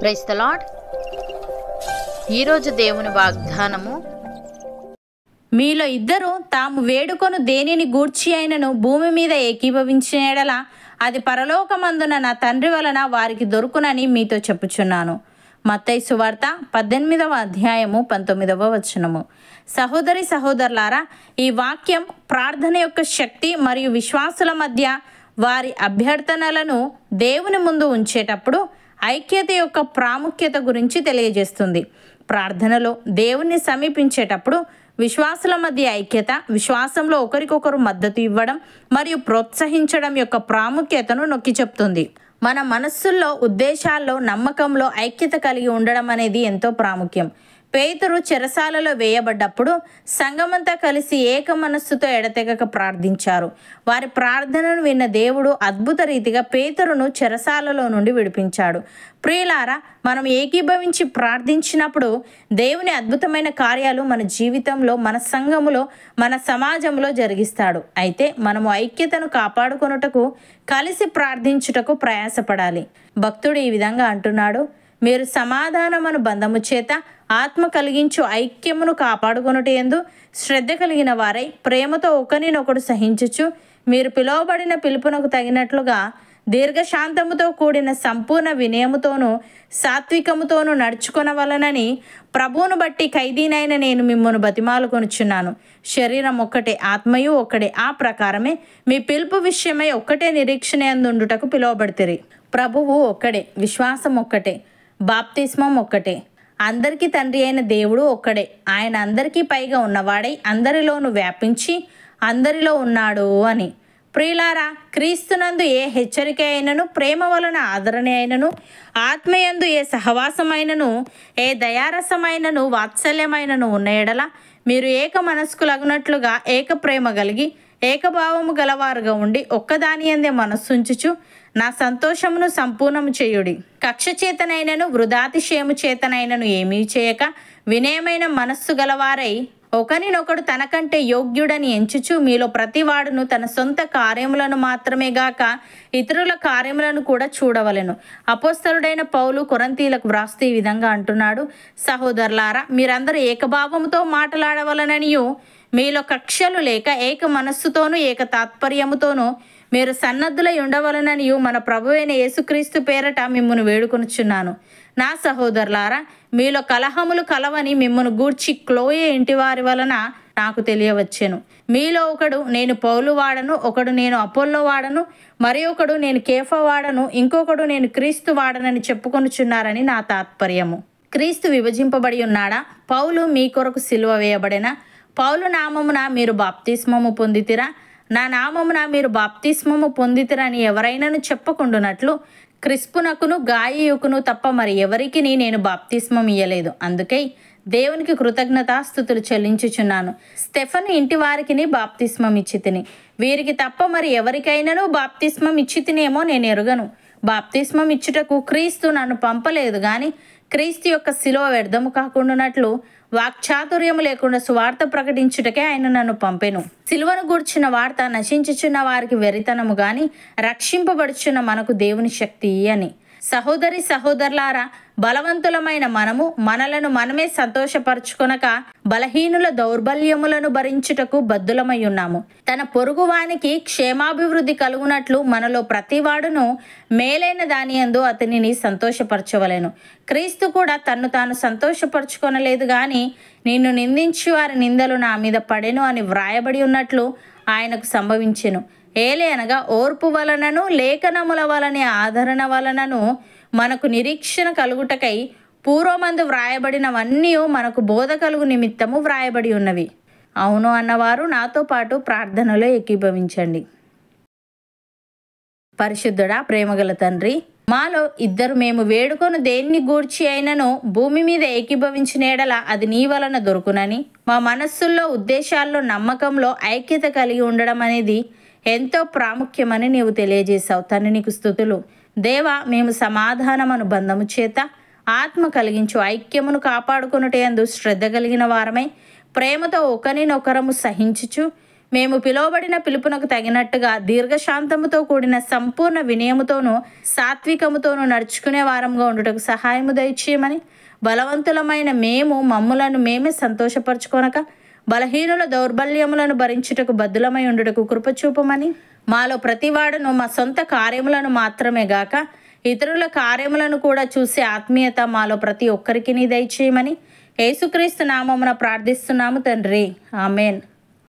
price ఈరోజు దేవుని వాగ్దానము మీలో ఇద్దరు తాము వేడుకొను దేనిని గూడ్చి అయినను భూమి మీద ఏకీభవించిన ఎడల అది పరలోకమందున నా తండ్రి వలన వారికి దొరుకునని మీతో చెప్పుచున్నాను మత్తయి సువార్త పద్దెనిమిదవ అధ్యాయము పంతొమ్మిదవ వచనము సహోదరి సహోదరులారా ఈ వాక్యం ప్రార్థన యొక్క శక్తి మరియు విశ్వాసుల మధ్య వారి అభ్యర్థనలను దేవుని ముందు ఉంచేటప్పుడు ఐక్యత యొక్క ప్రాముఖ్యత గురించి తెలియజేస్తుంది ప్రార్థనలో దేవుణ్ణి సమీపించేటప్పుడు విశ్వాసుల మధ్య ఐక్యత విశ్వాసంలో ఒకరికొకరు మద్దతు ఇవ్వడం మరియు ప్రోత్సహించడం యొక్క ప్రాముఖ్యతను నొక్కి చెప్తుంది మన మనస్సుల్లో ఉద్దేశాల్లో నమ్మకంలో ఐక్యత కలిగి ఉండడం అనేది ఎంతో ప్రాముఖ్యం పేతురు చెరసాలలో వేయబడ్డప్పుడు సంఘమంతా కలిసి ఏక మనస్సుతో ఎడతెగక ప్రార్థించారు వారి ప్రార్థనను విన్న దేవుడు అద్భుత రీతిగా పేతురును చెరసాలలో నుండి విడిపించాడు ప్రియులారా మనం ఏకీభవించి ప్రార్థించినప్పుడు దేవుని అద్భుతమైన కార్యాలు మన జీవితంలో మన సంఘములో మన సమాజంలో జరిగిస్తాడు అయితే మనము ఐక్యతను కాపాడుకొనుటకు కలిసి ప్రార్థించుటకు ప్రయాసపడాలి భక్తుడు ఈ విధంగా అంటున్నాడు మీరు సమాధానమును బంధము చేత ఆత్మ కలిగించు ఐక్యమును కాపాడుకొనుటయందు శ్రద్ధ కలిగిన వారై ప్రేమతో ఒకరినొకడు సహించుచు మీరు పిలువబడిన పిలుపునకు తగినట్లుగా దీర్ఘశాంతముతో కూడిన సంపూర్ణ వినయముతోనూ సాత్వికముతోనూ నడుచుకొనవలనని ప్రభువును బట్టి ఖైదీనైన నేను మిమ్మల్ని బతిమాలుకొనుచున్నాను శరీరం ఒక్కటే ఆత్మయు ఒక్కటే ఆ ప్రకారమే మీ పిలుపు విషయమై ఒక్కటే నిరీక్షణ అందుండుటకు పిలువబడితే ప్రభువు ఒక్కడే విశ్వాసం ఒక్కటే బాప్తిస్మం ఒక్కటే అందరికీ తండ్రి అయిన దేవుడు ఒక్కడే ఆయన అందరికీ పైగా ఉన్నవాడై అందరిలోనూ వ్యాపించి అందరిలో ఉన్నాడు అని ప్రియులారా క్రీస్తునందు ఏ హెచ్చరిక అయినను ప్రేమ వలన ఆదరణ అయినను ఆత్మయందు ఏ సహవాసమైనను ఏ దయారసమైనను వాత్సల్యమైనను ఉన్న ఎడల మీరు ఏక మనస్కులగునట్లుగా ఏక ప్రేమ కలిగి ఏకభావము గలవారుగా ఉండి ఒక్కదాని అందే మనస్సుంచుచు నా సంతోషమును సంపూర్ణము చేయుడి కక్ష చేతనైనను వృధాతిశయము చేతనైనను ఏమీ చేయక వినయమైన మనస్సు గలవారై ఒకరినొకడు తనకంటే యోగ్యుడని ఎంచుచు మీలో ప్రతివాడును తన సొంత కార్యములను మాత్రమే గాక ఇతరుల కార్యములను కూడా చూడవలెను అపోస్తరుడైన పౌలు కొరంతీలకు వ్రాస్తే ఈ విధంగా అంటున్నాడు సహోదరులారా మీరందరూ ఏకభావంతో మాట్లాడవలననియు మీలో కక్షలు లేక ఏక మనస్సుతోనూ ఏక తాత్పర్యముతోనూ మీరు సన్నద్ధులై ఉండవలనని మన ప్రభువైన యేసుక్రీస్తు పేరట మిమ్మను వేడుకొనుచున్నాను నా సహోదరులారా మీలో కలహములు కలవని మిమ్మను గూర్చి క్లోయే ఇంటి వారి వలన నాకు తెలియవచ్చాను మీలో ఒకడు నేను పౌలు వాడను ఒకడు నేను అపోల్లో వాడను మరి ఒకడు నేను కేఫ వాడను ఇంకొకడు నేను క్రీస్తు వాడనని చెప్పుకొనుచున్నారని నా తాత్పర్యము క్రీస్తు విభజింపబడి ఉన్నాడా పౌలు మీ కొరకు సిలువ వేయబడిన పౌలు నామమున మీరు బాప్తిస్మము పొందితిరా నా నామమున మీరు బాప్తిస్మము పొందితిరని ఎవరైనాను చెప్పకుండునట్లు క్రిస్పునకును గాయకును తప్ప మరి ఎవరికి నేను బాప్తిస్మం ఇయ్యలేదు అందుకే దేవునికి కృతజ్ఞతాస్థుతులు చెల్లించుచున్నాను స్టెఫన్ ఇంటి వారికి బాప్తిస్మం ఇచ్చి తిని వీరికి తప్ప మరి ఎవరికైనాను బాప్తిస్మం ఇచ్చి తినేమో నేను ఎరుగను బాప్తిస్మం ఇచ్చుటకు క్రీస్తు నన్ను పంపలేదు కానీ క్రీస్తు యొక్క శిలో వ్యర్థము కాకుండానట్లు వాక్చాతుర్యము లేకుండా సువార్త ప్రకటించుటకే ఆయన నన్ను పంపెను సిలువను గూర్చిన వార్త నశించుచున్న వారికి వెరితనము గాని రక్షింపబడుచున్న మనకు దేవుని శక్తి అని సహోదరి సహోదరులారా బలవంతులమైన మనము మనలను మనమే సంతోషపరచుకొనక బలహీనుల దౌర్బల్యములను భరించుటకు బద్దులమై ఉన్నాము తన పొరుగువానికి క్షేమాభివృద్ధి కలుగునట్లు మనలో ప్రతివాడును మేలైన దాని ఎందు అతనిని సంతోషపరచవలేను క్రీస్తు కూడా తన్ను తాను సంతోషపరచుకొనలేదు కానీ నిన్ను నిందించి వారి నిందలు నా మీద పడెను అని వ్రాయబడి ఉన్నట్లు ఆయనకు సంభవించెను ఏలే అనగా ఓర్పు వలనను లేఖనముల వలనే ఆదరణ వలనను మనకు నిరీక్షణ కలుగుటకై పూర్వమందు వ్రాయబడినవన్నీ మనకు బోధ కలుగు నిమిత్తము వ్రాయబడి ఉన్నవి అవును అన్నవారు నాతో పాటు ప్రార్థనలో ఏకీభవించండి పరిశుద్ధుడా ప్రేమగల తండ్రి మాలో ఇద్దరు మేము వేడుకొని దేన్ని గూర్చి అయినను భూమి మీద ఏకీభవించినేడల అది నీ వలన దొరుకునని మా మనస్సుల్లో ఉద్దేశాల్లో నమ్మకంలో ఐక్యత కలిగి ఉండడం అనేది ఎంతో ప్రాముఖ్యమని నీవు తెలియజేశావు తను నీకు స్థుతులు దేవ మేము సమాధానం అనుబంధము చేత ఆత్మ కలిగించు ఐక్యమును కాపాడుకునుటందు శ్రద్ధ కలిగిన వారమై ప్రేమతో ఒకరినొకరము సహించుచు మేము పిలువబడిన పిలుపునకు తగినట్టుగా దీర్ఘశాంతముతో కూడిన సంపూర్ణ వినయముతోనూ సాత్వికముతోనూ నడుచుకునే వారంగా ఉండుటకు సహాయము దయచేయమని బలవంతులమైన మేము మమ్ములను మేమే సంతోషపరచుకొనక బలహీనుల దౌర్బల్యములను భరించుటకు బద్దులమై ఉండుటకు కృపచూపమని మాలో ప్రతివాడును మా సొంత కార్యములను మాత్రమే గాక ఇతరుల కార్యములను కూడా చూసే ఆత్మీయత మాలో ప్రతి ఒక్కరికి దయచేయమని యేసుక్రీస్తు నామమున ప్రార్థిస్తున్నాము తండ్రి ఆమెన్